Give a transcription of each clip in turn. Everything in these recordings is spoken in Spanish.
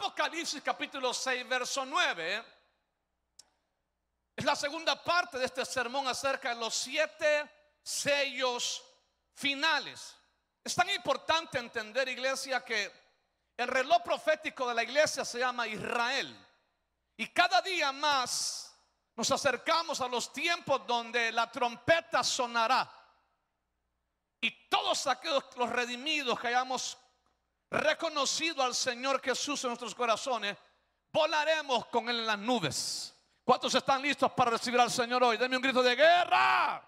Apocalipsis capítulo 6, verso 9, es la segunda parte de este sermón acerca de los siete sellos finales. Es tan importante entender, iglesia, que el reloj profético de la iglesia se llama Israel. Y cada día más nos acercamos a los tiempos donde la trompeta sonará. Y todos aquellos los redimidos que hayamos reconocido al Señor Jesús en nuestros corazones, volaremos con Él en las nubes. ¿Cuántos están listos para recibir al Señor hoy? Deme un grito de guerra.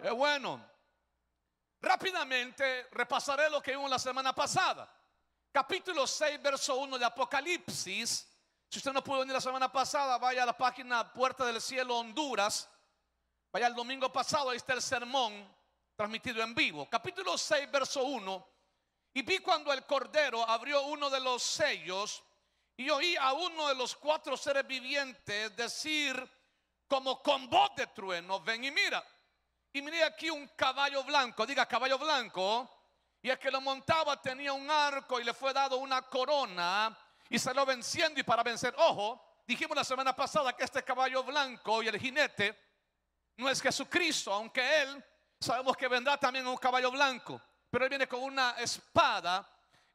Qué bueno. Rápidamente repasaré lo que vimos la semana pasada. Capítulo 6, verso 1 de Apocalipsis. Si usted no pudo venir la semana pasada, vaya a la página Puerta del Cielo Honduras. Vaya el domingo pasado, ahí está el sermón transmitido en vivo. Capítulo 6, verso 1 y vi cuando el Cordero abrió uno de los sellos y oí a uno de los cuatro seres vivientes decir como con voz de trueno, ven y mira. Y miré aquí un caballo blanco, diga caballo blanco, y el que lo montaba tenía un arco y le fue dado una corona y salió venciendo y para vencer, ojo, dijimos la semana pasada que este caballo blanco y el jinete no es Jesucristo, aunque él sabemos que vendrá también un caballo blanco pero él viene con una espada,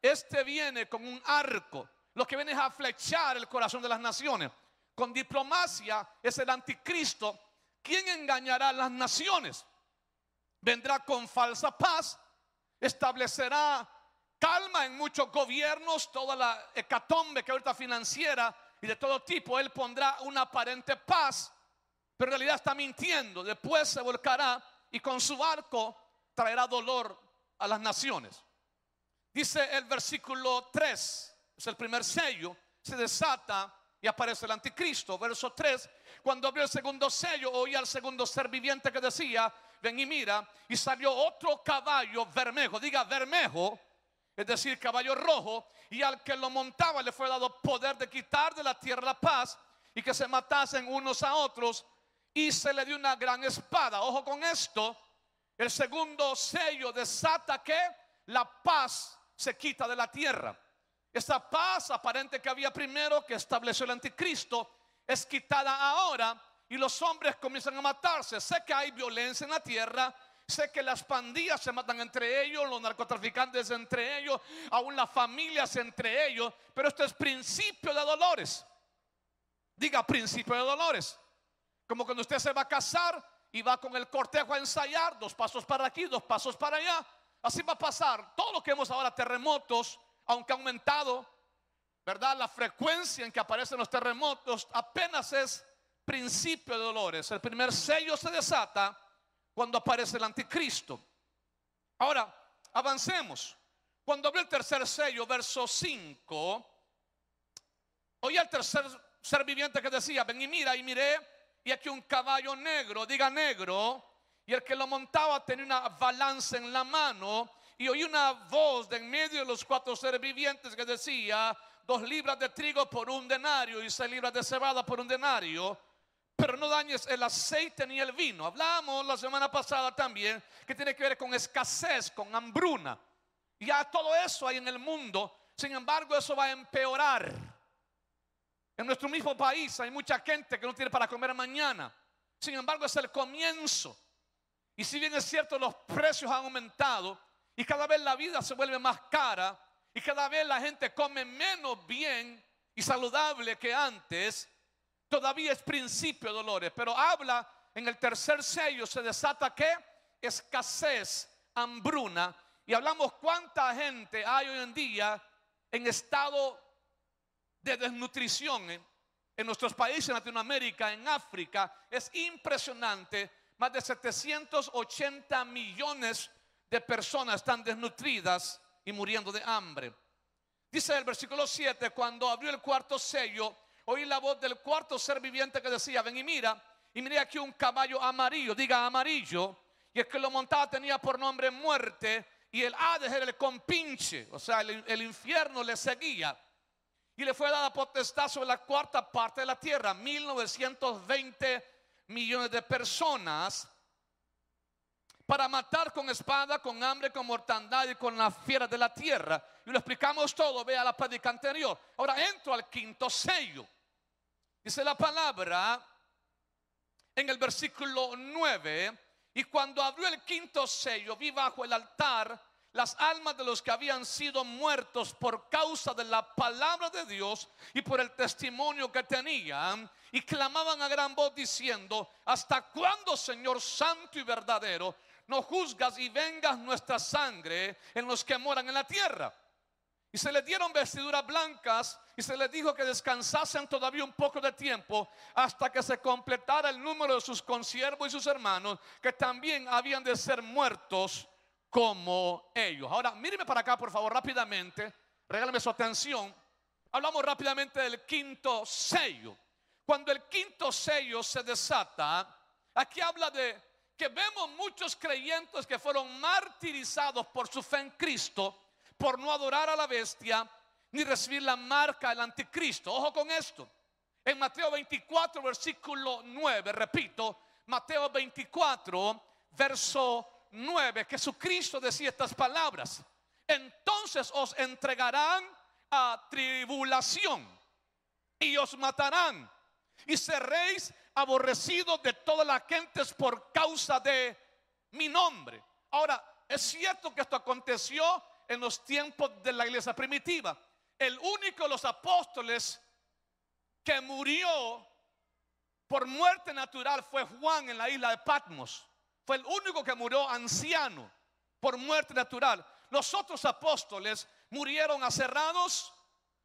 este viene con un arco. Lo que viene es a flechar el corazón de las naciones. Con diplomacia es el anticristo ¿Quién engañará a las naciones. Vendrá con falsa paz, establecerá calma en muchos gobiernos, toda la hecatombe que ahorita financiera y de todo tipo, él pondrá una aparente paz, pero en realidad está mintiendo. Después se volcará y con su arco traerá dolor a las naciones. Dice el versículo 3, es el primer sello, se desata y aparece el anticristo. Verso 3, cuando abrió el segundo sello, oía al segundo ser viviente que decía, ven y mira, y salió otro caballo Vermejo diga vermejo es decir, caballo rojo, y al que lo montaba le fue dado poder de quitar de la tierra la paz y que se matasen unos a otros, y se le dio una gran espada. Ojo con esto, el segundo sello desata que la paz se quita de la tierra. Esa paz aparente que había primero, que estableció el anticristo, es quitada ahora y los hombres comienzan a matarse. Sé que hay violencia en la tierra, Sé que las pandillas se matan entre ellos, los narcotraficantes entre ellos, aún las familias entre ellos, pero esto es principio de dolores. Diga principio de dolores. Como cuando usted se va a casar y va con el cortejo a ensayar, dos pasos para aquí, dos pasos para allá. Así va a pasar. Todo lo que vemos ahora, terremotos, aunque ha aumentado, ¿verdad? La frecuencia en que aparecen los terremotos apenas es principio de dolores. El primer sello se desata cuando aparece el anticristo. Ahora, avancemos. Cuando abrió el tercer sello, verso 5, Oye el tercer ser viviente que decía, ven y mira, y miré y aquí un caballo negro, diga negro, y el que lo montaba tenía una balanza en la mano y oí una voz de en medio de los cuatro seres vivientes que decía, dos libras de trigo por un denario y seis libras de cebada por un denario, pero no dañes el aceite ni el vino. Hablamos la semana pasada también que tiene que ver con escasez, con hambruna. Ya todo eso hay en el mundo, sin embargo eso va a empeorar. En nuestro mismo país hay mucha gente que no tiene para comer mañana. Sin embargo, es el comienzo. Y si bien es cierto, los precios han aumentado y cada vez la vida se vuelve más cara y cada vez la gente come menos bien y saludable que antes, todavía es principio, de Dolores. Pero habla en el tercer sello, se desata que escasez, hambruna. Y hablamos cuánta gente hay hoy en día en estado de desnutrición ¿eh? en, nuestros países, en Latinoamérica, en África, es impresionante. Más de 780 millones de personas están desnutridas y muriendo de hambre. Dice el versículo 7, cuando abrió el cuarto sello, oí la voz del cuarto ser viviente que decía, ven y mira, y mira aquí un caballo amarillo, diga amarillo, y el que lo montaba tenía por nombre muerte, y el Hades era el compinche, o sea, el infierno le seguía y le fue dada potestad sobre la cuarta parte de la tierra, 1920 millones de personas, para matar con espada, con hambre, con mortandad y con las fieras de la tierra. Y lo explicamos todo, vea la plática anterior. Ahora entro al quinto sello. Dice la palabra en el versículo 9, y cuando abrió el quinto sello, vi bajo el altar las almas de los que habían sido muertos por causa de la palabra de Dios y por el testimonio que tenían, y clamaban a gran voz diciendo, ¿hasta cuándo, Señor Santo y verdadero, no juzgas y vengas nuestra sangre en los que moran en la tierra? Y se le dieron vestiduras blancas y se les dijo que descansasen todavía un poco de tiempo hasta que se completara el número de sus consiervos y sus hermanos que también habían de ser muertos como ellos. Ahora, míreme para acá, por favor, rápidamente. Regálame su atención. Hablamos rápidamente del quinto sello. Cuando el quinto sello se desata, aquí habla de que vemos muchos creyentes que fueron martirizados por su fe en Cristo, por no adorar a la bestia, ni recibir la marca del anticristo. Ojo con esto. En Mateo 24, versículo 9, repito, Mateo 24, verso 9, Jesucristo decía estas palabras. Entonces os entregarán a tribulación y os matarán y seréis aborrecidos de todas la gente por causa de mi nombre. Ahora, es cierto que esto aconteció en los tiempos de la iglesia primitiva. El único de los apóstoles que murió por muerte natural fue Juan en la isla de Patmos fue el único que murió anciano por muerte natural. Los otros apóstoles murieron aserrados,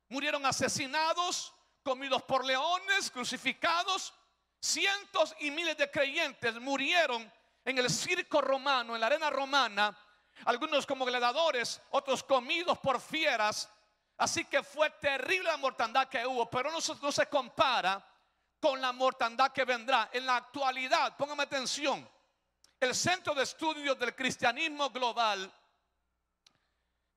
murieron asesinados, comidos por leones, crucificados. Cientos y miles de creyentes murieron en el circo romano, en la arena romana, algunos como gladiadores, otros comidos por fieras. Así que fue terrible la mortandad que hubo, pero no, se compara con la mortandad que vendrá. En la actualidad, póngame atención, el Centro de Estudios del Cristianismo Global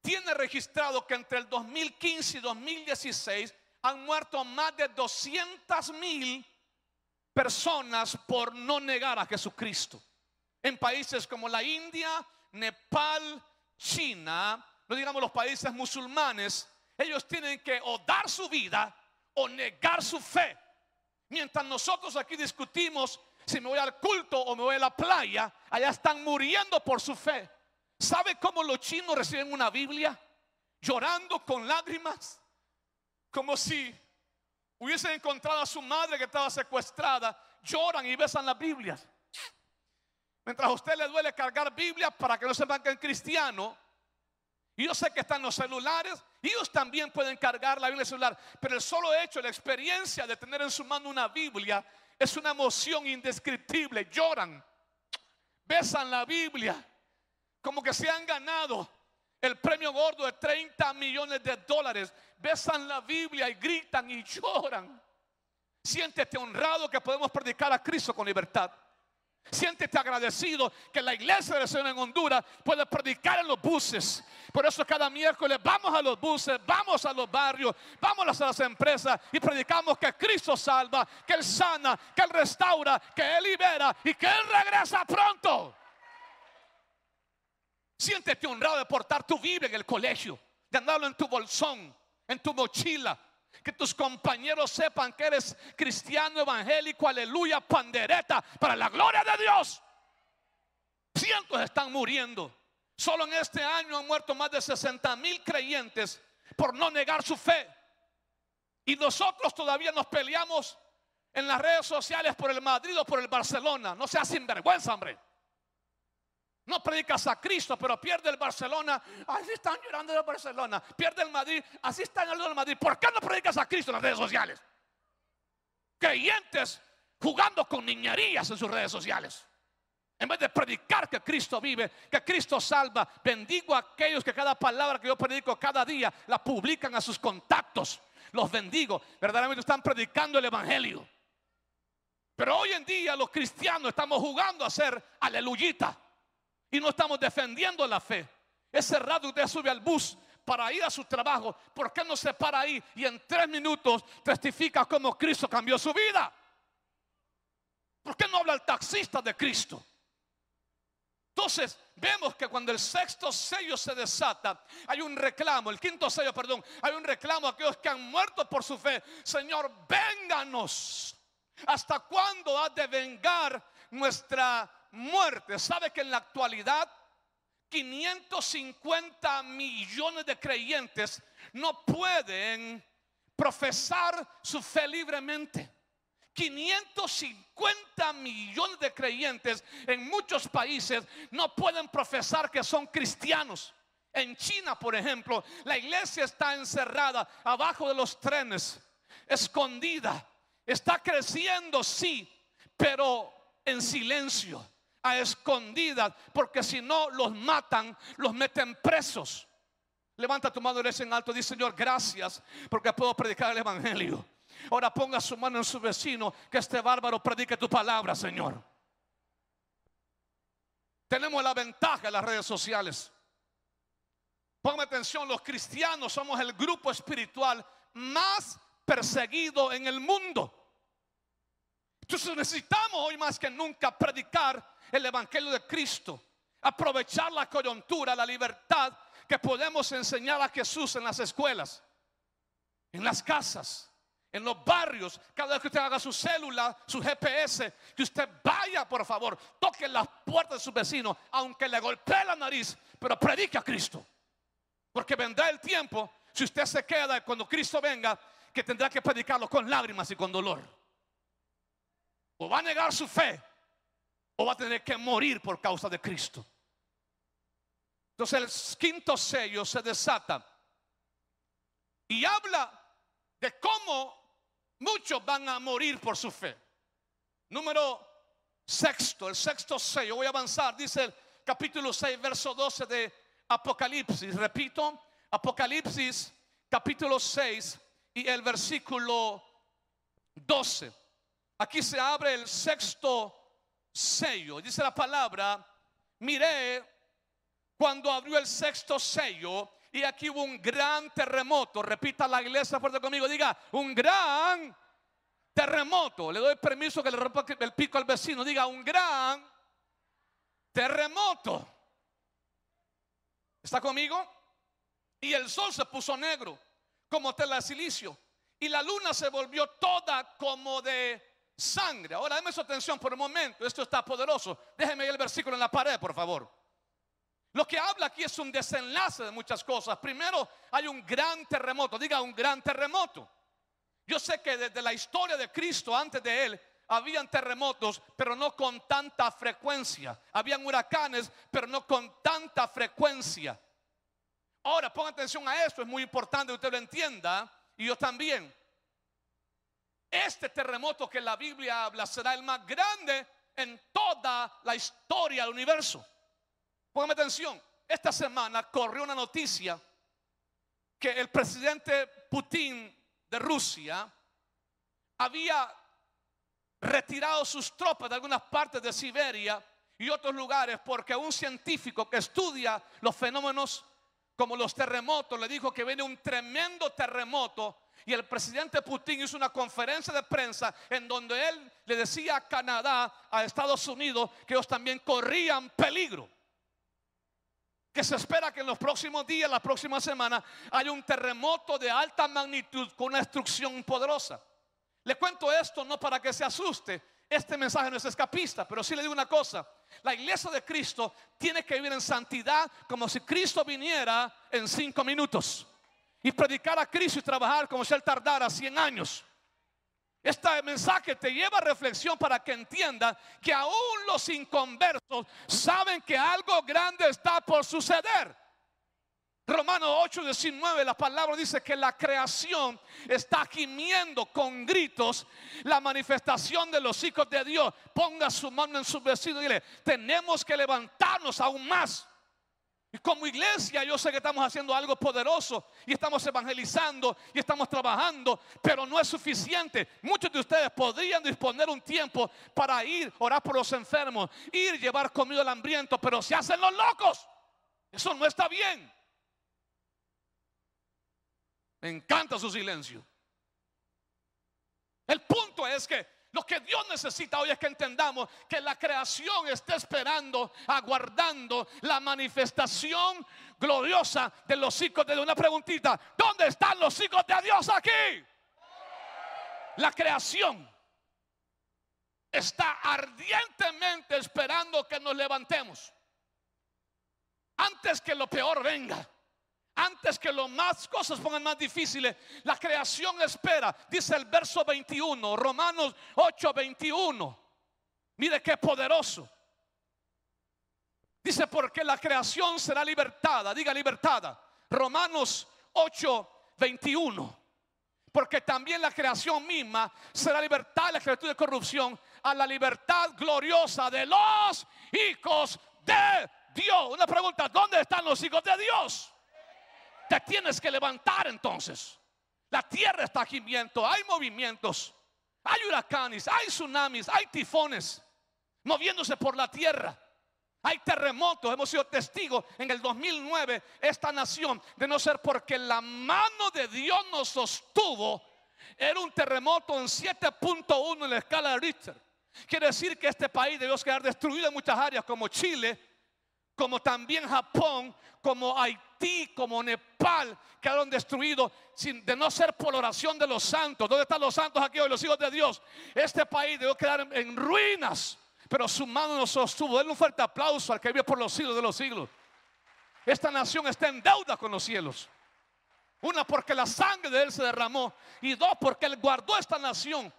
tiene registrado que entre el 2015 y 2016 han muerto más de 200 mil personas por no negar a Jesucristo. En países como la India, Nepal, China, no digamos los países musulmanes, ellos tienen que o dar su vida o negar su fe. Mientras nosotros aquí discutimos si me voy al culto o me voy a la playa, allá están muriendo por su fe. ¿Sabe cómo los chinos reciben una Biblia? Llorando con lágrimas, como si hubiesen encontrado a su madre que estaba secuestrada. Lloran y besan las Biblias. Mientras a usted le duele cargar Biblia para que no sepan que es cristiano, y yo sé que están los celulares, ellos también pueden cargar la Biblia celular, pero el solo hecho, la experiencia de tener en su mano una Biblia es una emoción indescriptible, lloran, besan la Biblia, como que se han ganado el premio gordo de 30 millones de dólares, besan la Biblia y gritan y lloran. Siéntete honrado que podemos predicar a Cristo con libertad. Siéntete agradecido que la iglesia de Señor en Honduras puede predicar en los buses. Por eso cada miércoles vamos a los buses, vamos a los barrios, vamos a las empresas y predicamos que Cristo salva, que Él sana, que Él restaura, que Él libera y que Él regresa pronto. Siéntete honrado de portar tu Biblia en el colegio, de andarlo en tu bolsón, en tu mochila, que tus compañeros sepan que eres cristiano evangélico, aleluya, pandereta para la gloria de Dios. Cientos están muriendo. Solo en este año han muerto más de 60 mil creyentes por no negar su fe. Y nosotros todavía nos peleamos en las redes sociales por el Madrid o por el Barcelona. No seas sinvergüenza, hombre. No predicas a Cristo, pero pierde el Barcelona. Así están llorando el Barcelona. Pierde el Madrid. Así están llorando el Madrid. ¿Por qué no predicas a Cristo en las redes sociales? Creyentes jugando con niñerías en sus redes sociales. En vez de predicar que Cristo vive, que Cristo salva, bendigo a aquellos que cada palabra que yo predico cada día la publican a sus contactos. Los bendigo. Verdaderamente están predicando el Evangelio. Pero hoy en día los cristianos estamos jugando a ser aleluyita y no estamos defendiendo la fe. Ese radio usted sube al bus para ir a su trabajo. ¿Por qué no se para ahí y en tres minutos testifica cómo Cristo cambió su vida? ¿Por qué no habla el taxista de Cristo? Entonces vemos que cuando el sexto sello se desata, hay un reclamo, el quinto sello, perdón, hay un reclamo a aquellos que han muerto por su fe. Señor, vénganos. ¿Hasta cuándo ha de vengar nuestra muerte. ¿Sabe que en la actualidad 550 millones de creyentes no pueden profesar su fe libremente? 550 millones de creyentes en muchos países no pueden profesar que son cristianos. En China, por ejemplo, la iglesia está encerrada abajo de los trenes, escondida. Está creciendo, sí, pero en silencio a escondidas, porque si no los matan, los meten presos. Levanta tu mano, eres en alto, dice Señor, gracias, porque puedo predicar el Evangelio. Ahora ponga su mano en su vecino, que este bárbaro predique tu palabra, Señor. Tenemos la ventaja en las redes sociales. Ponga atención, los cristianos somos el grupo espiritual más perseguido en el mundo. Entonces necesitamos hoy más que nunca predicar el Evangelio de Cristo, aprovechar la coyuntura, la libertad que podemos enseñar a Jesús en las escuelas, en las casas, en los barrios. Cada vez que usted haga su célula, su GPS, que usted vaya, por favor, toque las puertas de su vecino, aunque le golpee la nariz, pero predique a Cristo. Porque vendrá el tiempo, si usted se queda cuando Cristo venga, que tendrá que predicarlo con lágrimas y con dolor. O va a negar su fe, o va a tener que morir por causa de Cristo. Entonces el quinto sello se desata y habla de cómo muchos van a morir por su fe. Número sexto, el sexto sello, voy a avanzar, dice el capítulo 6, verso 12 de Apocalipsis. Repito, Apocalipsis capítulo 6 y el versículo 12. Aquí se abre el sexto sello. Dice la palabra, miré cuando abrió el sexto sello y aquí hubo un gran terremoto. Repita la iglesia fuerte conmigo, diga, un gran terremoto. Le doy permiso que le rompa el pico al vecino, diga, un gran terremoto. ¿Está conmigo? Y el sol se puso negro como tela de silicio y la luna se volvió toda como de sangre. Ahora, déme su atención por un momento, esto está poderoso. Déjeme el versículo en la pared, por favor. Lo que habla aquí es un desenlace de muchas cosas. Primero, hay un gran terremoto, diga un gran terremoto. Yo sé que desde la historia de Cristo, antes de él, habían terremotos, pero no con tanta frecuencia. Habían huracanes, pero no con tanta frecuencia. Ahora, ponga atención a esto, es muy importante que usted lo entienda, y yo también. Este terremoto que la Biblia habla será el más grande en toda la historia del universo. Póngame atención, esta semana corrió una noticia que el presidente Putin de Rusia había retirado sus tropas de algunas partes de Siberia y otros lugares porque un científico que estudia los fenómenos como los terremotos le dijo que viene un tremendo terremoto y el presidente Putin hizo una conferencia de prensa en donde él le decía a Canadá, a Estados Unidos, que ellos también corrían peligro. Que se espera que en los próximos días, la próxima semana, haya un terremoto de alta magnitud con una destrucción poderosa. Le cuento esto no para que se asuste, este mensaje no es escapista, pero sí le digo una cosa. La iglesia de Cristo tiene que vivir en santidad como si Cristo viniera en cinco minutos y predicar a Cristo y trabajar como si Él tardara 100 años. Este mensaje te lleva a reflexión para que entiendas que aún los inconversos saben que algo grande está por suceder. Romano 8, 19, la palabra dice que la creación está gimiendo con gritos la manifestación de los hijos de Dios. Ponga su mano en su vecino y dile, tenemos que levantarnos aún más. Y Como iglesia yo sé que estamos haciendo algo poderoso y estamos evangelizando y estamos trabajando, pero no es suficiente. Muchos de ustedes podrían disponer un tiempo para ir, orar por los enfermos, ir, llevar comida al hambriento, pero se hacen los locos. Eso no está bien. Me encanta su silencio. El punto es que lo que Dios necesita hoy es que entendamos que la creación está esperando, aguardando la manifestación gloriosa de los hijos de Dios. Una preguntita, ¿dónde están los hijos de Dios aquí? La creación está ardientemente esperando que nos levantemos antes que lo peor venga antes que lo más cosas pongan más difíciles, la creación espera, dice el verso 21, Romanos 8, 21. Mire qué poderoso. Dice, porque la creación será libertada, diga libertada. Romanos 8, 21. Porque también la creación misma será libertada de la criatura de corrupción a la libertad gloriosa de los hijos de Dios. Una pregunta, ¿dónde están los hijos de Dios? Te tienes que levantar entonces. La tierra está gimiendo, hay movimientos, hay huracanes, hay tsunamis, hay tifones moviéndose por la tierra. Hay terremotos, hemos sido testigos en el 2009 esta nación, de no ser porque la mano de Dios nos sostuvo, era un terremoto en 7.1 en la escala de Richter. Quiere decir que este país debió quedar destruido en muchas áreas como Chile, como también Japón, como Haití Ti como Nepal quedaron destruidos sin, de no ser por oración de los santos. ¿Dónde están los santos aquí hoy, los hijos de Dios? Este país debió quedar en, ruinas, pero su mano nos sostuvo. Denle un fuerte aplauso al que vive por los siglos de los siglos. Esta nación está en deuda con los cielos. Una, porque la sangre de Él se derramó. Y dos, porque Él guardó esta nación.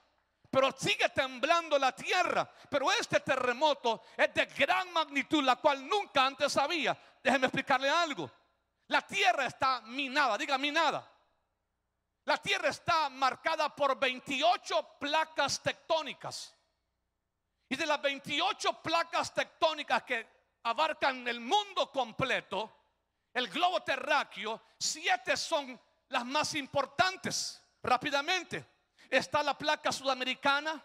Pero sigue temblando la tierra. Pero este terremoto es de gran magnitud, la cual nunca antes había. Déjenme explicarle algo. La tierra está minada, diga minada. La tierra está marcada por 28 placas tectónicas. Y de las 28 placas tectónicas que abarcan el mundo completo, el globo terráqueo, siete son las más importantes. Rápidamente, está la placa sudamericana,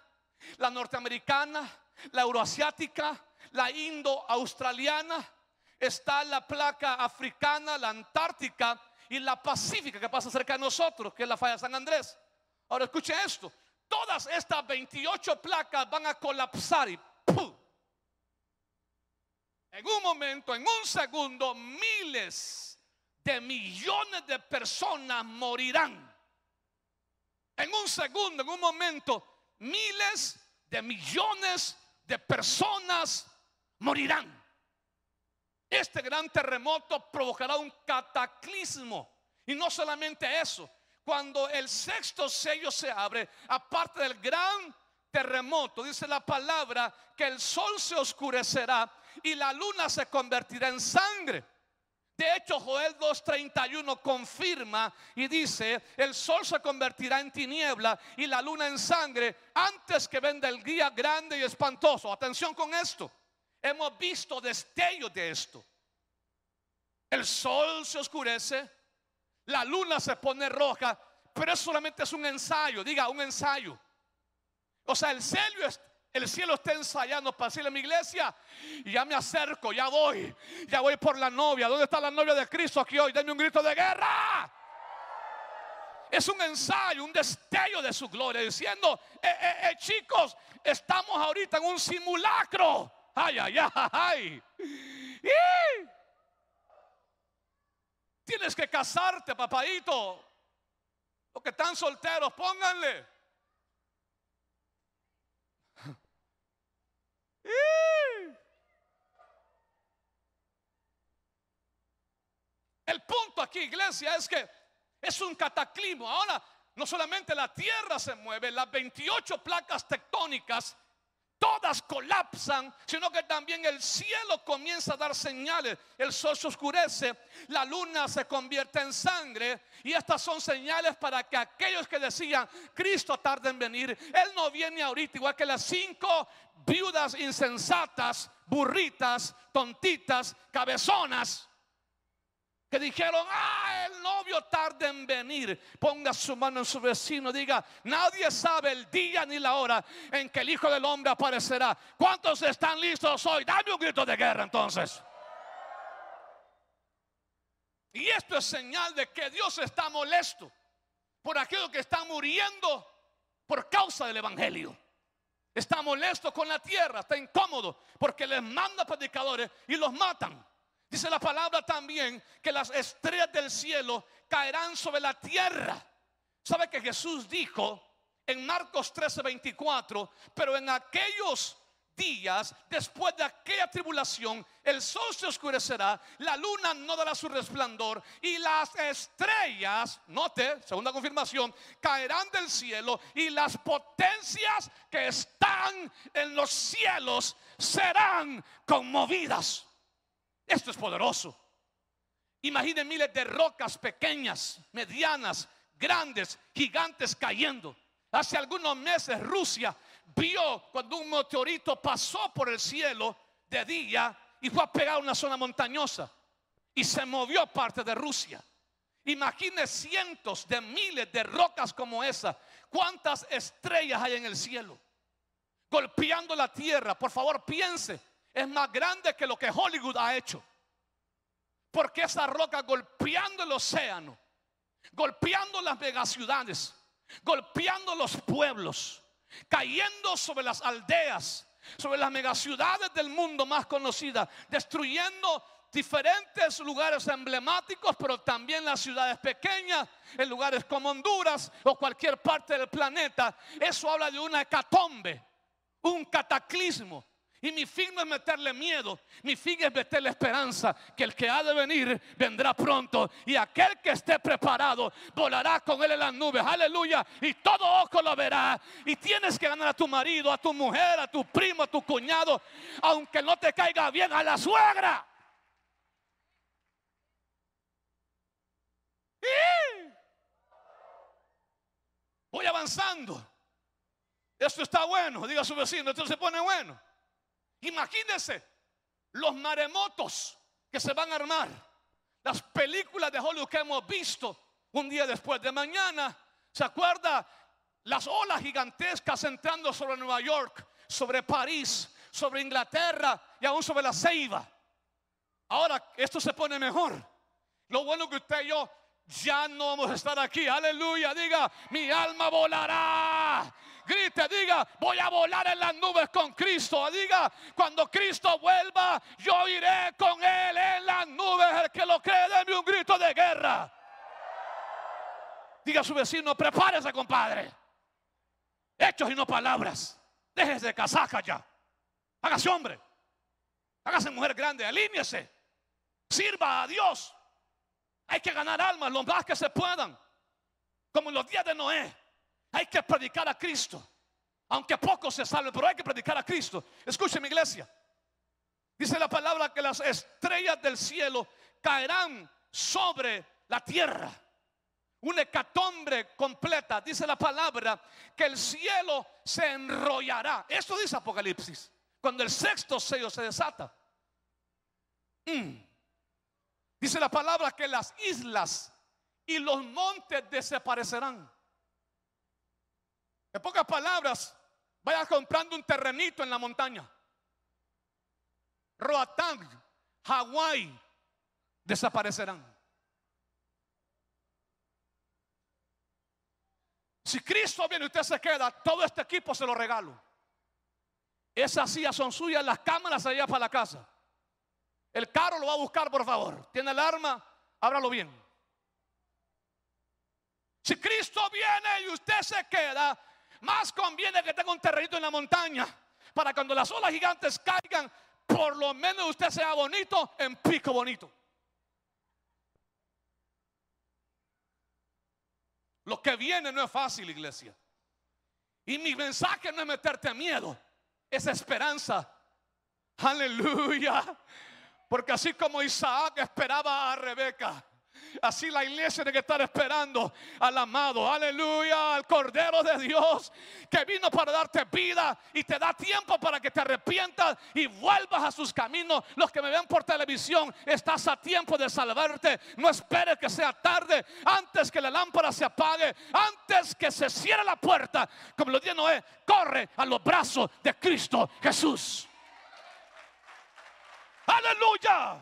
la norteamericana, la euroasiática, la indo-australiana, está la placa africana, la antártica y la pacífica que pasa cerca de nosotros, que es la falla de San Andrés. Ahora escuche esto, todas estas 28 placas van a colapsar y En un momento, en un segundo, miles de millones de personas morirán. En un segundo, en un momento, miles de millones de personas morirán. Este gran terremoto provocará un cataclismo. Y no solamente eso, cuando el sexto sello se abre, aparte del gran terremoto, dice la palabra que el sol se oscurecerá y la luna se convertirá en sangre. De hecho, Joel 2.31 confirma y dice, el sol se convertirá en tiniebla y la luna en sangre antes que venga el día grande y espantoso. Atención con esto. Hemos visto destellos de esto. El sol se oscurece, la luna se pone roja, pero eso solamente es un ensayo, diga, un ensayo. O sea, el cielo, el cielo está ensayando para decirle a mi iglesia, ya me acerco, ya voy, ya voy por la novia. ¿Dónde está la novia de Cristo aquí hoy? Denme un grito de guerra. Es un ensayo, un destello de su gloria, diciendo, eh, eh, eh, chicos, estamos ahorita en un simulacro. ¡Ay, ay, ay! ay. ay Tienes que casarte, papadito. Los que están solteros, pónganle. El punto aquí, iglesia, es que es un cataclismo. Ahora, no solamente la tierra se mueve, las 28 placas tectónicas todas colapsan, sino que también el cielo comienza a dar señales. El sol se oscurece, la luna se convierte en sangre y estas son señales para que aquellos que decían, Cristo tarde en venir, Él no viene ahorita, igual que las cinco viudas insensatas, burritas, tontitas, cabezonas dijeron, ah, el novio tarde en venir. Ponga su mano en su vecino, diga, nadie sabe el día ni la hora en que el Hijo del Hombre aparecerá. ¿Cuántos están listos hoy? Dame un grito de guerra entonces. Y esto es señal de que Dios está molesto por aquello que está muriendo por causa del Evangelio. Está molesto con la tierra, está incómodo porque les manda predicadores y los matan. Dice la palabra también que las estrellas del cielo caerán sobre la tierra. ¿Sabe que Jesús dijo en Marcos 13:24. Pero en aquellos días, después de aquella tribulación, el sol se oscurecerá, la luna no dará su resplandor y las estrellas, note, segunda confirmación, caerán del cielo y las potencias que están en los cielos serán conmovidas. Esto es poderoso. Imagine miles de rocas pequeñas, medianas, grandes, gigantes cayendo. Hace algunos meses Rusia vio cuando un meteorito pasó por el cielo de día y fue a pegar una zona montañosa y se movió parte de Rusia. Imagine cientos de miles de rocas como esa. ¿Cuántas estrellas hay en el cielo? Golpeando la tierra. Por favor, piense es más grande que lo que Hollywood ha hecho. Porque esa roca golpeando el océano, golpeando las megaciudades, golpeando los pueblos, cayendo sobre las aldeas, sobre las megaciudades del mundo más conocidas, destruyendo diferentes lugares emblemáticos, pero también las ciudades pequeñas, en lugares como Honduras o cualquier parte del planeta. Eso habla de una hecatombe, un cataclismo, y mi fin no es meterle miedo, mi fin es meterle esperanza, que el que ha de venir vendrá pronto. Y aquel que esté preparado volará con él en las nubes. Aleluya. Y todo ojo lo verá. Y tienes que ganar a tu marido, a tu mujer, a tu primo, a tu cuñado, aunque no te caiga bien, a la suegra. Voy avanzando. Esto está bueno. Diga a su vecino, esto se pone bueno. Imagínense los maremotos que se van a armar, las películas de Hollywood que hemos visto un día después de mañana. ¿Se acuerda? Las olas gigantescas entrando sobre Nueva York, sobre París, sobre Inglaterra y aún sobre la Ceiba. Ahora esto se pone mejor. Lo bueno que usted y yo ya no vamos a estar aquí. Aleluya. Diga, mi alma volará. Grite, diga, voy a volar en las nubes con Cristo. Diga, cuando Cristo vuelva, yo iré con Él en las nubes. El que lo cree, déme un grito de guerra. Diga a su vecino, prepárese, compadre. Hechos y no palabras. Déjese de casaca ya. Hágase hombre. Hágase mujer grande. Alíñese. Sirva a Dios. Hay que ganar almas lo más que se puedan. Como en los días de Noé. Hay que predicar a Cristo. Aunque poco se salven, pero hay que predicar a Cristo. Escuchen mi iglesia. Dice la palabra que las estrellas del cielo caerán sobre la tierra. Una hecatombre completa. Dice la palabra que el cielo se enrollará. Esto dice Apocalipsis. Cuando el sexto sello se desata. Mm. Dice la palabra que las islas y los montes desaparecerán. En pocas palabras, vaya comprando un terrenito en la montaña. Roatán, Hawái, desaparecerán. Si Cristo viene y usted se queda, todo este equipo se lo regalo. Esas sillas son suyas, las cámaras allá para la casa. El carro lo va a buscar, por favor. Tiene el arma, ábralo bien. Si Cristo viene y usted se queda, más conviene que tenga un terrenito en la montaña para cuando las olas gigantes caigan, por lo menos usted sea bonito en pico bonito. Lo que viene no es fácil, iglesia. Y mi mensaje no es meterte miedo, es esperanza. Aleluya. Porque así como Isaac esperaba a Rebeca, Así la iglesia tiene que estar esperando al amado, aleluya, al Cordero de Dios que vino para darte vida y te da tiempo para que te arrepientas y vuelvas a sus caminos. Los que me ven por televisión, estás a tiempo de salvarte. No esperes que sea tarde, antes que la lámpara se apague, antes que se cierre la puerta. Como lo dice Noé, corre a los brazos de Cristo Jesús. Aleluya.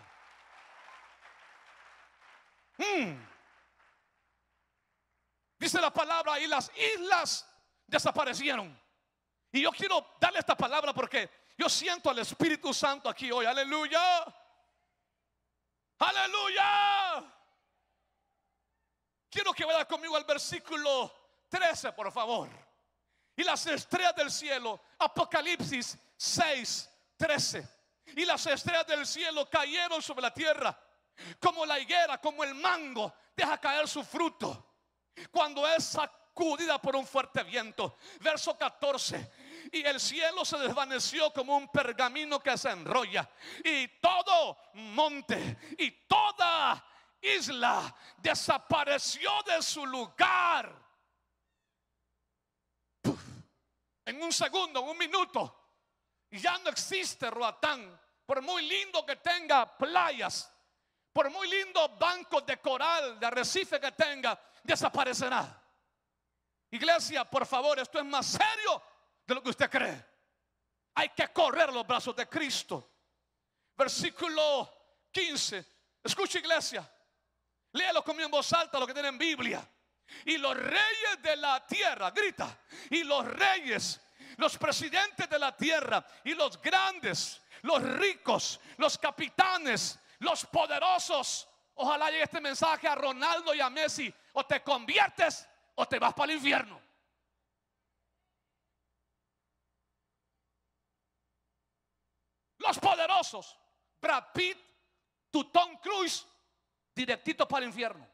Hmm. Dice la palabra y las islas desaparecieron. Y yo quiero darle esta palabra porque yo siento al Espíritu Santo aquí hoy. Aleluya. Aleluya. Quiero que vaya conmigo al versículo 13, por favor. Y las estrellas del cielo, Apocalipsis 6, 13 y las estrellas del cielo cayeron sobre la tierra. Como la higuera, como el mango, deja caer su fruto. Cuando es sacudida por un fuerte viento. Verso 14 y el cielo se desvaneció como un pergamino que se enrolla. Y todo monte y toda isla desapareció de su lugar. en un segundo, en un minuto, ya no existe Roatán por muy lindo que tenga playas, por muy lindo bancos de coral, de arrecife que tenga, desaparecerá. Iglesia, por favor, esto es más serio de lo que usted cree. Hay que correr los brazos de Cristo. Versículo 15. Escucha, iglesia. Léalo con en voz alta lo que tiene en Biblia. Y los reyes de la tierra, grita. Y los reyes, los presidentes de la tierra y los grandes los ricos, los capitanes, los poderosos. Ojalá llegue este mensaje a Ronaldo y a Messi. O te conviertes o te vas para el infierno. Los poderosos, Brad Pitt, Tutón Cruz, directito para el infierno.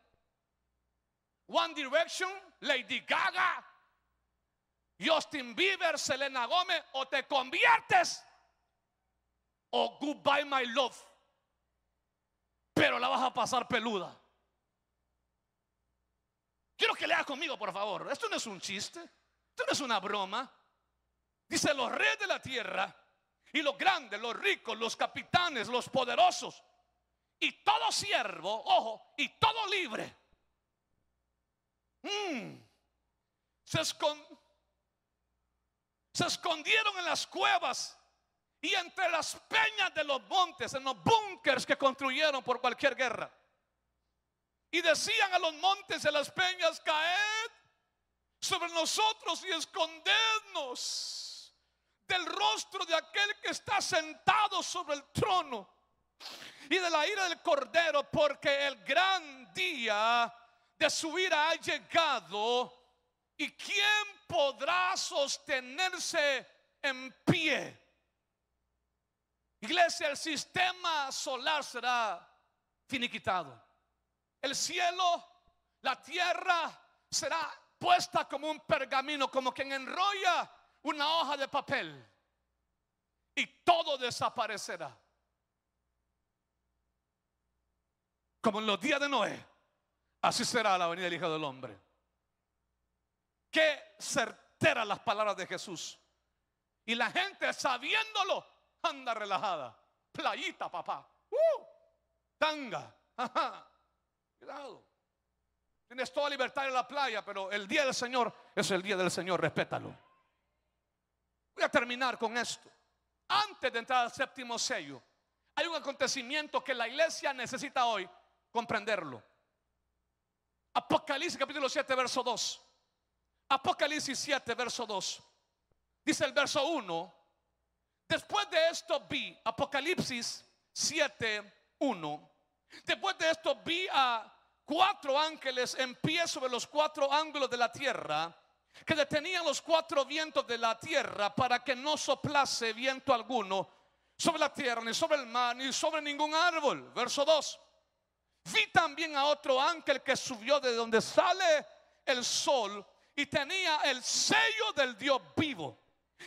One Direction, Lady Gaga, Justin Bieber, Selena Gomez o te conviertes o oh, Goodbye My Love, pero la vas a pasar peluda. Quiero que leas conmigo, por favor. Esto no es un chiste, esto no es una broma. Dice, los reyes de la tierra y los grandes, los ricos, los capitanes, los poderosos, y todo siervo, ojo, y todo libre. Mm. se, se escondieron en las cuevas y entre las peñas de los montes, en los búnkers que construyeron por cualquier guerra. Y decían a los montes de las peñas, caed sobre nosotros y escondednos del rostro de aquel que está sentado sobre el trono y de la ira del cordero, porque el gran día de su ira ha llegado. ¿Y quién podrá sostenerse en pie? Iglesia, el sistema solar será finiquitado. El cielo, la tierra será puesta como un pergamino, como quien enrolla una hoja de papel. Y todo desaparecerá. Como en los días de Noé, así será la venida del Hijo del Hombre. Que certera las palabras de Jesús. Y la gente sabiéndolo anda relajada. Playita, papá. Uh, tanga. Cuidado. Tienes toda libertad en la playa, pero el día del Señor es el día del Señor, respétalo. Voy a terminar con esto. Antes de entrar al séptimo sello, hay un acontecimiento que la iglesia necesita hoy comprenderlo. Apocalipsis capítulo 7, verso 2. Apocalipsis 7, verso 2. Dice el verso 1, Después de esto vi Apocalipsis 7, 1. Después de esto vi a cuatro ángeles en pie sobre los cuatro ángulos de la tierra, que detenían los cuatro vientos de la tierra para que no soplase viento alguno sobre la tierra, ni sobre el mar, ni sobre ningún árbol. Verso 2. Vi también a otro ángel que subió de donde sale el sol y tenía el sello del Dios vivo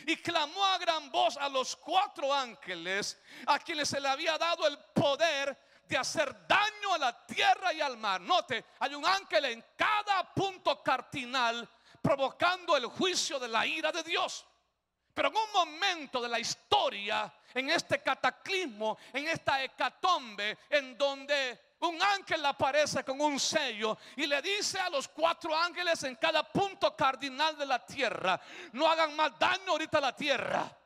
y clamó a gran voz a los cuatro ángeles a quienes se le había dado el poder de hacer daño a la tierra y al mar. Note, hay un ángel en cada punto cardinal provocando el juicio de la ira de Dios. Pero en un momento de la historia, en este cataclismo, en esta hecatombe, en donde un ángel aparece con un sello y le dice a los cuatro ángeles en cada punto cardinal de la tierra, no hagan más daño ahorita a la tierra.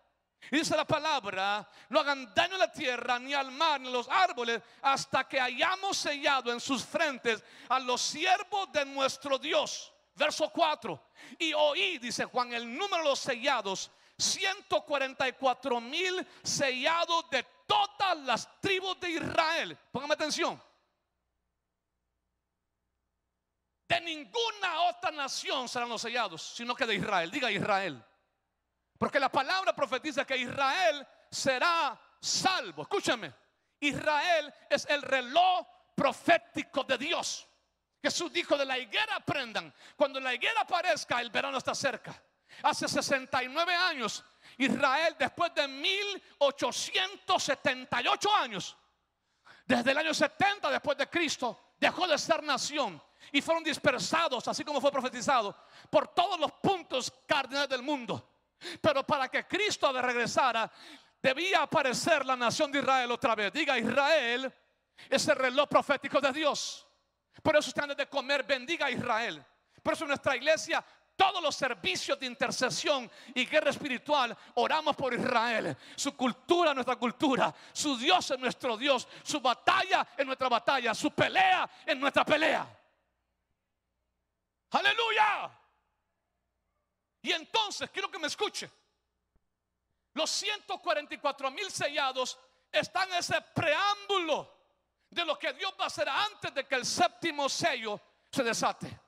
dice la palabra, no hagan daño a la tierra, ni al mar, ni a los árboles, hasta que hayamos sellado en sus frentes a los siervos de nuestro Dios. Verso 4. Y oí, dice Juan, el número de los sellados, 144 mil sellados de todas las tribus de Israel. Póngame atención. De ninguna otra nación serán los sellados, sino que de Israel. Diga Israel. Porque la palabra profetiza que Israel será salvo. Escúchame. Israel es el reloj profético de Dios. Jesús dijo, de la higuera aprendan. Cuando la higuera aparezca, el verano está cerca. Hace 69 años, Israel, después de 1878 años, desde el año 70 después de Cristo, dejó de ser nación y fueron dispersados, así como fue profetizado, por todos los puntos cardinales del mundo. Pero para que Cristo de regresara, debía aparecer la nación de Israel otra vez. Diga, Israel ese reloj profético de Dios. Por eso usted antes de comer, bendiga a Israel. Por eso nuestra iglesia todos los servicios de intercesión y guerra espiritual, oramos por Israel. Su cultura, es nuestra cultura. Su Dios es nuestro Dios. Su batalla es nuestra batalla. Su pelea es nuestra pelea. Aleluya. Y entonces, quiero que me escuche. Los 144 mil sellados están en ese preámbulo de lo que Dios va a hacer antes de que el séptimo sello se desate.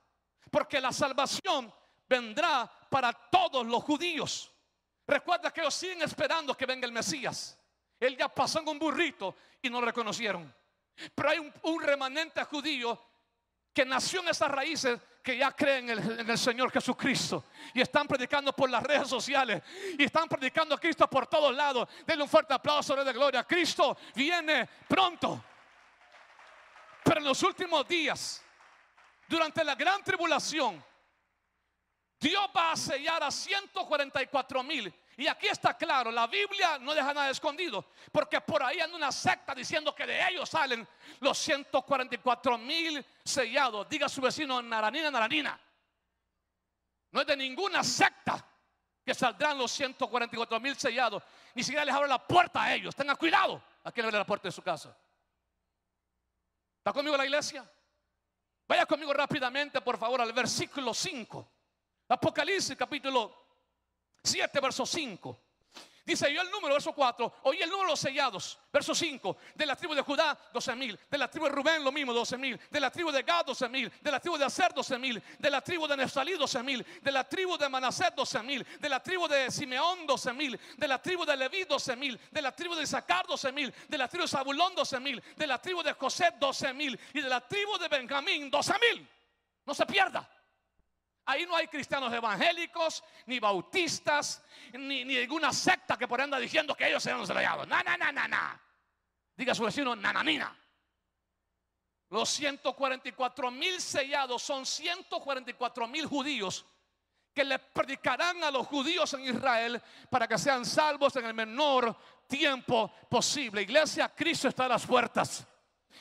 Porque la salvación vendrá para todos los judíos. Recuerda que ellos siguen esperando que venga el Mesías. Él ya pasó en un burrito y no lo reconocieron. Pero hay un, remanente judío que nació en esas raíces que ya creen en el, Señor Jesucristo y están predicando por las redes sociales y están predicando a Cristo por todos lados. Denle un fuerte aplauso de gloria. Cristo viene pronto. Pero en los últimos días, durante la gran tribulación, Dios va a sellar a 144 mil. Y aquí está claro, la Biblia no deja nada escondido, porque por ahí anda una secta diciendo que de ellos salen los 144 mil sellados. Diga su vecino, naranina, naranina. No es de ninguna secta que saldrán los 144 mil sellados. Ni siquiera les abre la puerta a ellos. Tengan cuidado a quien abre la puerta de su casa. ¿Está conmigo la iglesia? Vaya conmigo rápidamente, por favor, al versículo 5. Apocalipsis capítulo 7, verso 5. Dice, yo el número, verso 4, Oye el número de los sellados, verso 5, de la tribu de Judá, 12 mil, de la tribu de Rubén, lo mismo, 12 mil, de la tribu de Gad, 12 mil, de la tribu de Aser, 12 mil, de la tribu de Nefzalí 12 mil, de la tribu de Manasés, 12 mil, de la tribu de Simeón, 12 mil, de la tribu de Leví, 12 mil, de la tribu de Isaacar, 12 mil, de la tribu de Zabulón, 12 mil, de la tribu de José, 12 mil, y de la tribu de Benjamín, 12 mil. No se pierda. Ahí no hay cristianos evangélicos, ni bautistas, ni, ninguna secta que por ahí anda diciendo que ellos sean los sellados. Na, na, na, na, na. Diga su vecino, nananina. Los 144 mil sellados son 144 mil judíos que le predicarán a los judíos en Israel para que sean salvos en el menor tiempo posible. Iglesia, Cristo está a las puertas.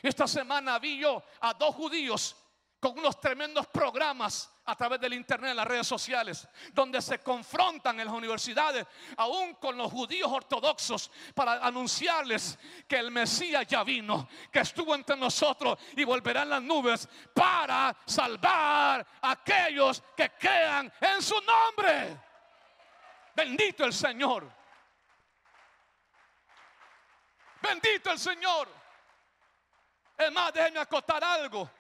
Esta semana vi yo a dos judíos con unos tremendos programas a través del internet, las redes sociales, donde se confrontan en las universidades, aún con los judíos ortodoxos, para anunciarles que el Mesías ya vino, que estuvo entre nosotros y volverá en las nubes para salvar a aquellos que crean en su nombre. Bendito el Señor. Bendito el Señor. Es más, déjenme acotar algo.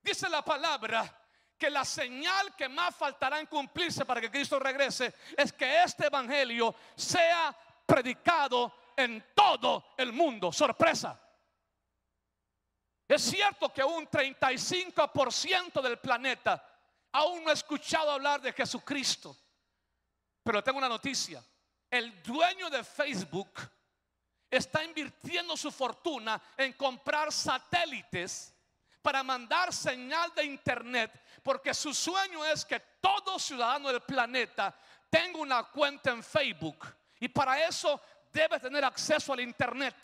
Dice la palabra que la señal que más faltará en cumplirse para que Cristo regrese es que este evangelio sea predicado en todo el mundo. Sorpresa. Es cierto que un 35% del planeta aún no ha escuchado hablar de Jesucristo. Pero tengo una noticia. El dueño de Facebook está invirtiendo su fortuna en comprar satélites para mandar señal de internet, porque su sueño es que todo ciudadano del planeta tenga una cuenta en Facebook. Y para eso debe tener acceso al internet.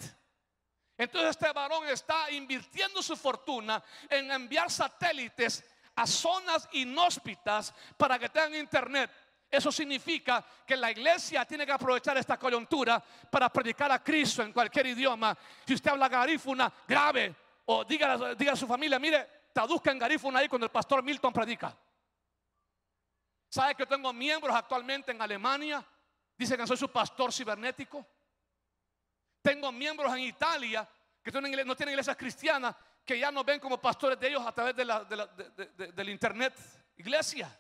Entonces este varón está invirtiendo su fortuna en enviar satélites a zonas inhóspitas para que tengan internet. Eso significa que la iglesia tiene que aprovechar esta coyuntura para predicar a Cristo en cualquier idioma. Si usted habla garífuna, grave. O diga, a su familia, mire, traduzca en garífuna ahí cuando el pastor Milton predica. ¿Sabe que tengo miembros actualmente en Alemania? Dicen que soy su pastor cibernético. Tengo miembros en Italia que no tienen iglesias cristianas que ya nos ven como pastores de ellos a través del internet, iglesia.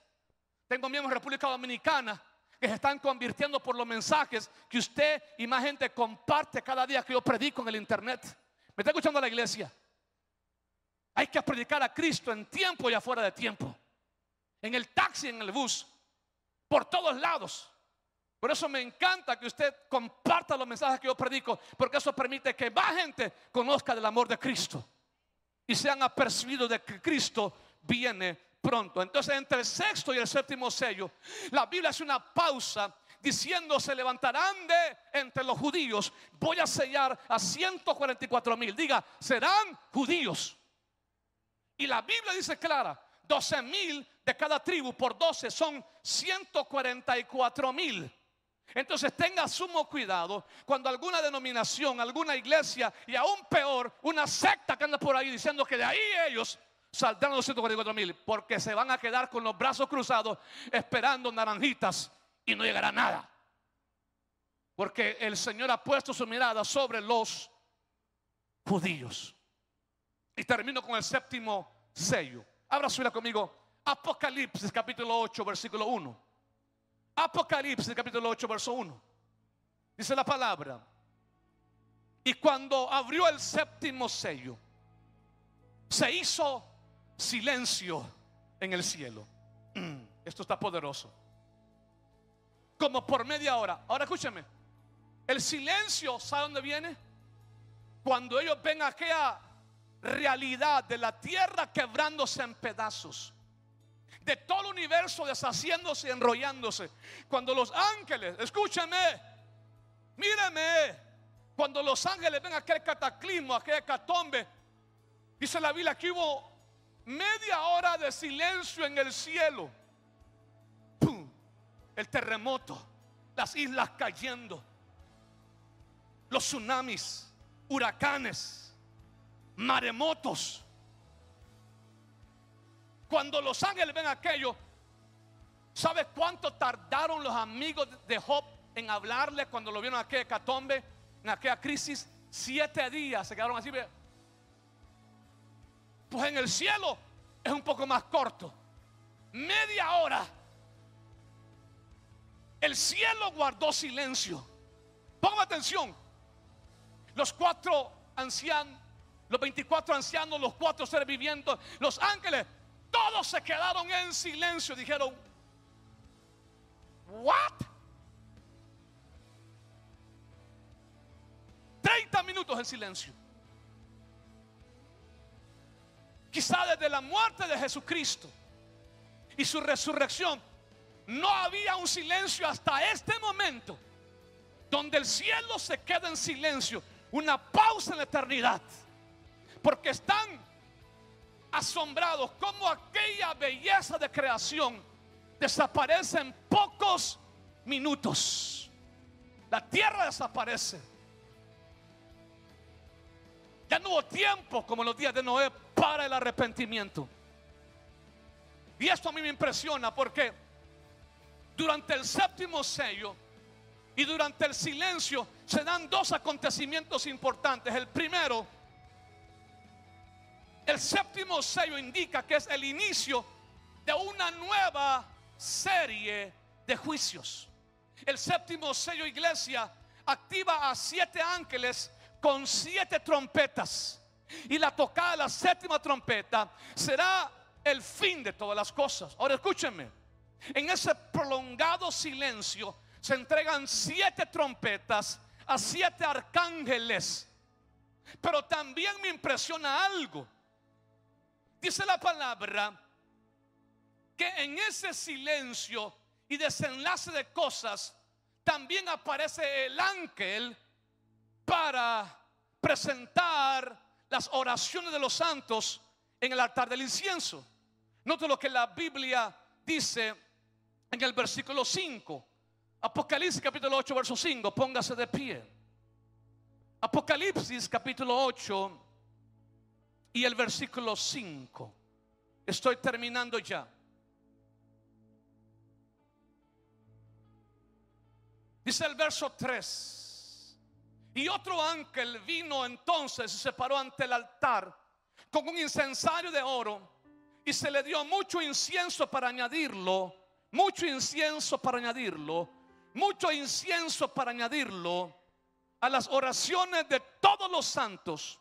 Tengo miembros en República Dominicana que se están convirtiendo por los mensajes que usted y más gente comparte cada día que yo predico en el internet. ¿Me está escuchando la iglesia? Hay que predicar a Cristo en tiempo y afuera de tiempo. En el taxi, en el bus. Por todos lados. Por eso me encanta que usted comparta los mensajes que yo predico. Porque eso permite que más gente conozca del amor de Cristo. Y sean apercibidos de que Cristo viene pronto. Entonces, entre el sexto y el séptimo sello, la Biblia hace una pausa diciendo se levantarán de entre los judíos. Voy a sellar a 144 mil. Diga, serán judíos. Y la Biblia dice clara, 12 mil de cada tribu por 12 son 144 mil. Entonces tenga sumo cuidado cuando alguna denominación, alguna iglesia y aún peor, una secta que anda por ahí diciendo que de ahí ellos saldrán los 144 mil porque se van a quedar con los brazos cruzados esperando naranjitas y no llegará nada. Porque el Señor ha puesto su mirada sobre los judíos. Y termino con el séptimo sello. Abra vida conmigo. Apocalipsis capítulo 8, versículo 1. Apocalipsis capítulo 8, verso 1. Dice la palabra. Y cuando abrió el séptimo sello, se hizo silencio en el cielo. Esto está poderoso. Como por media hora. Ahora escúchame. El silencio, ¿sabe dónde viene? Cuando ellos ven a realidad de la tierra quebrándose en pedazos, de todo el universo deshaciéndose y enrollándose. Cuando los ángeles, escúcheme, míreme, cuando los ángeles ven aquel cataclismo, aquel catombe, dice la Biblia que hubo media hora de silencio en el cielo. El terremoto, las islas cayendo, los tsunamis, huracanes maremotos. Cuando los ángeles ven aquello, ¿sabes cuánto tardaron los amigos de Job en hablarle cuando lo vieron aquella catombe, en aquella crisis? Siete días se quedaron así. Pues en el cielo es un poco más corto. Media hora. El cielo guardó silencio. Pongan atención. Los cuatro ancianos los 24 ancianos, los cuatro seres vivientes, los ángeles, todos se quedaron en silencio. Dijeron, ¿what? 30 minutos en silencio. Quizá desde la muerte de Jesucristo y su resurrección, no había un silencio hasta este momento, donde el cielo se queda en silencio, una pausa en la eternidad porque están asombrados como aquella belleza de creación desaparece en pocos minutos. La tierra desaparece. Ya no hubo tiempo como los días de Noé para el arrepentimiento. Y esto a mí me impresiona porque durante el séptimo sello y durante el silencio se dan dos acontecimientos importantes. El primero el séptimo sello indica que es el inicio de una nueva serie de juicios. El séptimo sello iglesia activa a siete ángeles con siete trompetas. Y la tocada de la séptima trompeta será el fin de todas las cosas. Ahora escúchenme. En ese prolongado silencio se entregan siete trompetas a siete arcángeles. Pero también me impresiona algo. Dice la palabra que en ese silencio y desenlace de cosas también aparece el ángel para presentar las oraciones de los santos en el altar del incienso. Noto lo que la Biblia dice en el versículo 5. Apocalipsis capítulo 8, verso 5. Póngase de pie. Apocalipsis capítulo 8, y el versículo 5. Estoy terminando ya. Dice el verso 3. Y otro ángel vino entonces y se paró ante el altar con un incensario de oro y se le dio mucho incienso para añadirlo, mucho incienso para añadirlo, mucho incienso para añadirlo a las oraciones de todos los santos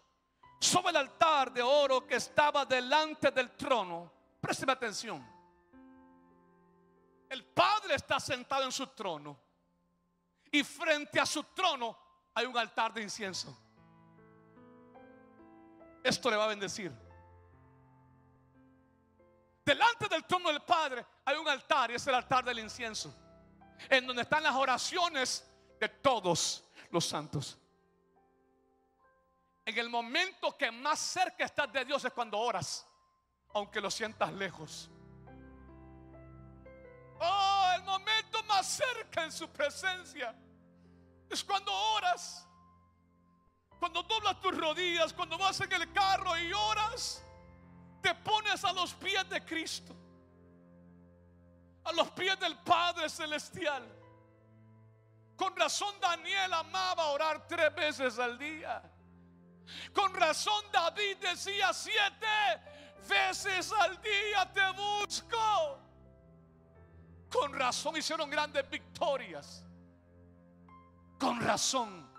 sobre el altar de oro que estaba delante del trono. Présteme atención. El Padre está sentado en su trono. Y frente a su trono hay un altar de incienso. Esto le va a bendecir. Delante del trono del Padre hay un altar y es el altar del incienso. En donde están las oraciones de todos los santos. En el momento que más cerca estás de Dios es cuando oras, aunque lo sientas lejos. Oh, el momento más cerca en su presencia es cuando oras, cuando doblas tus rodillas, cuando vas en el carro y oras, te pones a los pies de Cristo, a los pies del Padre Celestial. Con razón Daniel amaba orar tres veces al día. Con razón David decía siete veces al día te busco. Con razón hicieron grandes victorias. Con razón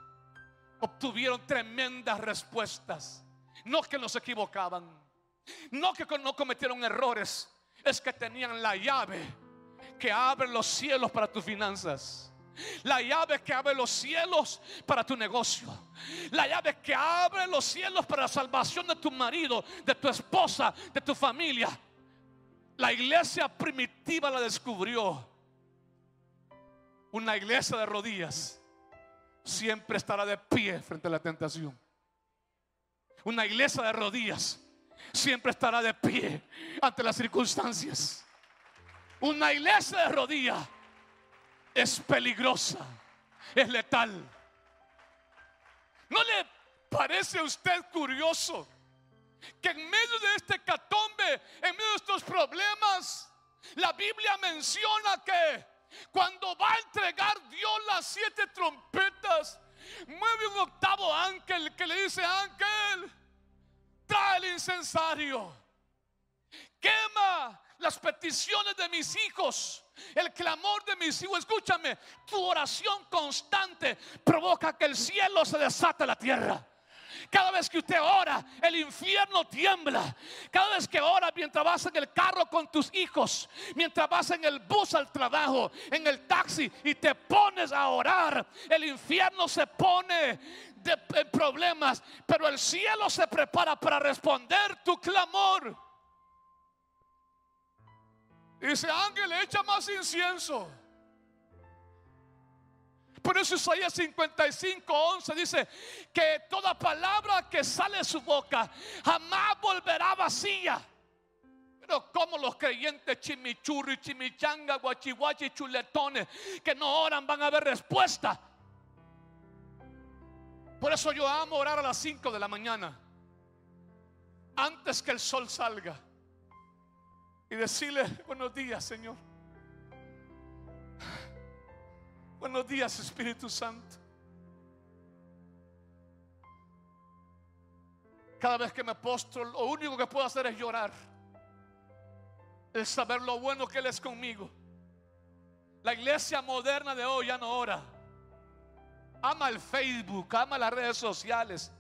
obtuvieron tremendas respuestas. No que los equivocaban. No que no cometieron errores. Es que tenían la llave que abre los cielos para tus finanzas. La llave que abre los cielos para tu negocio. La llave que abre los cielos para la salvación de tu marido, de tu esposa, de tu familia. La iglesia primitiva la descubrió. Una iglesia de rodillas siempre estará de pie frente a la tentación. Una iglesia de rodillas siempre estará de pie ante las circunstancias. Una iglesia de rodillas es peligrosa, es letal. ¿No le parece a usted curioso que en medio de este catombe, en medio de estos problemas, la Biblia menciona que cuando va a entregar Dios las siete trompetas, mueve un octavo ángel que le dice, ángel, trae el incensario, quema las peticiones de mis hijos el clamor de mis hijos. Escúchame, tu oración constante provoca que el cielo se desate la tierra. Cada vez que usted ora, el infierno tiembla. Cada vez que ora, mientras vas en el carro con tus hijos, mientras vas en el bus al trabajo, en el taxi y te pones a orar, el infierno se pone de, problemas, pero el cielo se prepara para responder tu clamor. Dice, ángel, echa más incienso. Por eso Isaías 55, 11 dice que toda palabra que sale de su boca jamás volverá vacía. Pero como los creyentes chimichurri, chimichanga, guachihuachi, chuletones que no oran van a ver respuesta. Por eso yo amo orar a las 5 de la mañana, antes que el sol salga y decirle, buenos días Señor. Buenos días Espíritu Santo. Cada vez que me postro, lo único que puedo hacer es llorar. es saber lo bueno que Él es conmigo. La iglesia moderna de hoy ya no ora. Ama el Facebook, ama las redes sociales.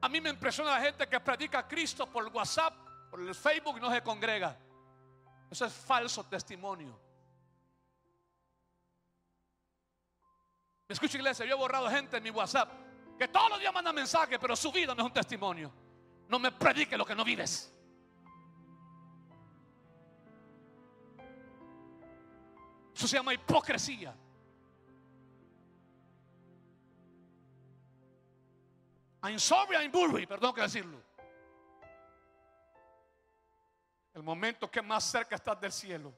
A mí me impresiona la gente que predica a Cristo por WhatsApp el Facebook no se congrega. Eso es falso testimonio. Me escucho iglesia, yo he borrado gente en mi WhatsApp que todos los días manda mensajes, pero su vida no es un testimonio. No me predique lo que no vives. Eso se llama hipocresía. I'm sorry, I'm burry, perdón que decirlo. El momento que más cerca estás del cielo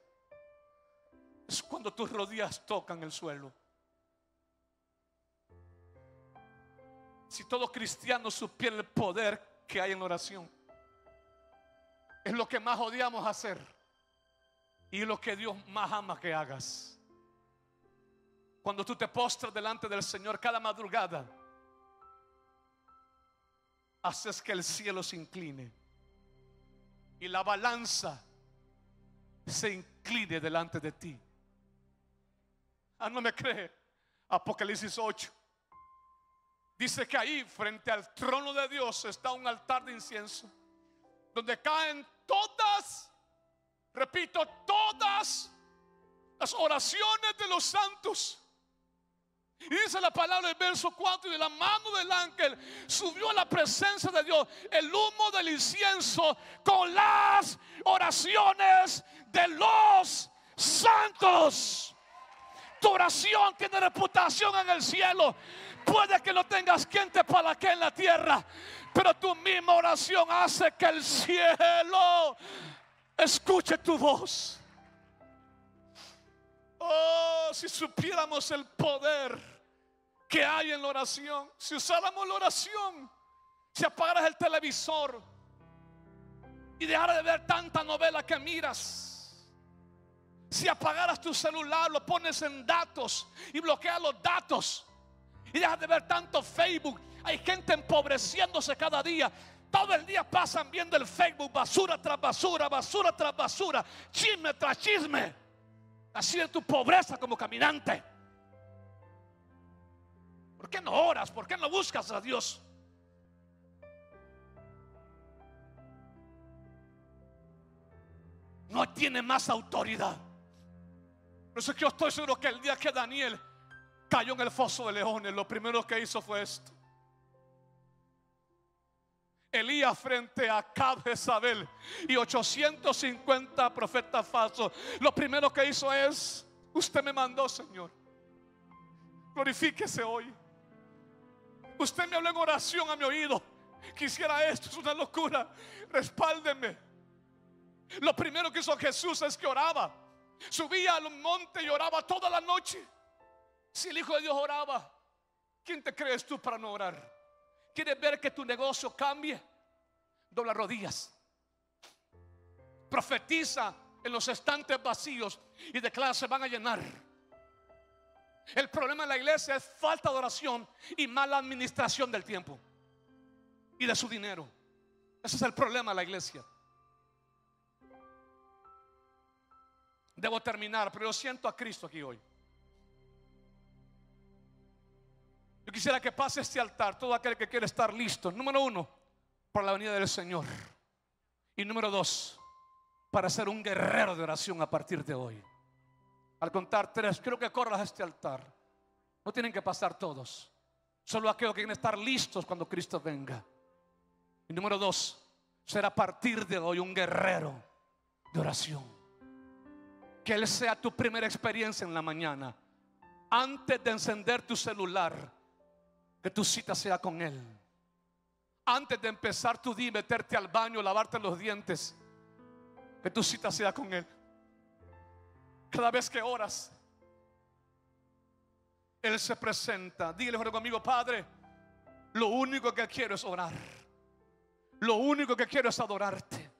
es cuando tus rodillas tocan el suelo. Si todo cristiano supiera el poder que hay en la oración, es lo que más odiamos hacer y lo que Dios más ama que hagas. Cuando tú te postras delante del Señor cada madrugada, haces que el cielo se incline y la balanza se incline delante de ti. Ah, no me cree. Apocalipsis 8. Dice que ahí, frente al trono de Dios, está un altar de incienso, donde caen todas, repito, todas las oraciones de los santos dice la palabra del verso 4, y de la mano del ángel subió a la presencia de Dios el humo del incienso con las oraciones de los santos. Tu oración tiene reputación en el cielo. Puede que no tengas quien te que en la tierra, pero tu misma oración hace que el cielo escuche tu voz. Oh, si supiéramos el poder que hay en la oración, si usáramos la oración, si apagaras el televisor y dejaras de ver tanta novela que miras. Si apagaras tu celular, lo pones en datos y bloqueas los datos. Y dejas de ver tanto Facebook. Hay gente empobreciéndose cada día. Todo el día pasan viendo el Facebook, basura tras basura, basura tras basura, chisme tras chisme así de tu pobreza como caminante. ¿Por qué no oras? ¿Por qué no buscas a Dios? No tiene más autoridad. Por eso yo estoy seguro que el día que Daniel cayó en el foso de leones, lo primero que hizo fue esto. Elías frente a Cabezabel y 850 profetas falsos. Lo primero que hizo es, usted me mandó, Señor. Glorifíquese hoy. Usted me habló en oración a mi oído. Quisiera esto, es una locura. Respáldeme. Lo primero que hizo Jesús es que oraba. Subía al monte y oraba toda la noche. Si el Hijo de Dios oraba, ¿quién te crees tú para no orar? ¿Quieres ver que tu negocio cambie? Dobla rodillas. Profetiza en los estantes vacíos y declara se van a llenar. El problema de la iglesia es falta de oración y mala administración del tiempo y de su dinero. Ese es el problema de la iglesia. Debo terminar, pero yo siento a Cristo aquí hoy. Yo quisiera que pase este altar todo aquel que quiere estar listo. Número uno, para la venida del Señor. Y número dos, para ser un guerrero de oración a partir de hoy. Al contar tres, quiero que corras a este altar. No tienen que pasar todos. Solo aquellos que quieren estar listos cuando Cristo venga. Y número dos, ser a partir de hoy un guerrero de oración. Que Él sea tu primera experiencia en la mañana. Antes de encender tu celular que tu cita sea con Él. Antes de empezar tu día, meterte al baño, lavarte los dientes, que tu cita sea con Él. Cada vez que oras, Él se presenta. Dígale conmigo, Padre, lo único que quiero es orar. Lo único que quiero es adorarte.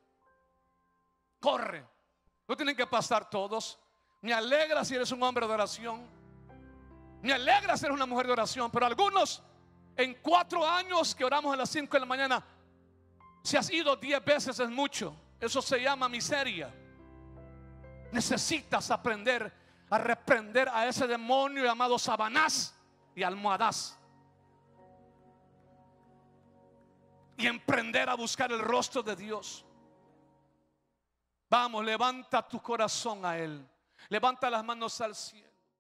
Corre. No tienen que pasar todos. Me alegra si eres un hombre de oración. Me alegra ser una mujer de oración, pero algunos en cuatro años que oramos a las cinco de la mañana, si has ido diez veces es mucho. Eso se llama miseria. Necesitas aprender a reprender a ese demonio llamado Sabanás y Almohadás. Y emprender a buscar el rostro de Dios. Vamos, levanta tu corazón a Él. Levanta las manos al cielo.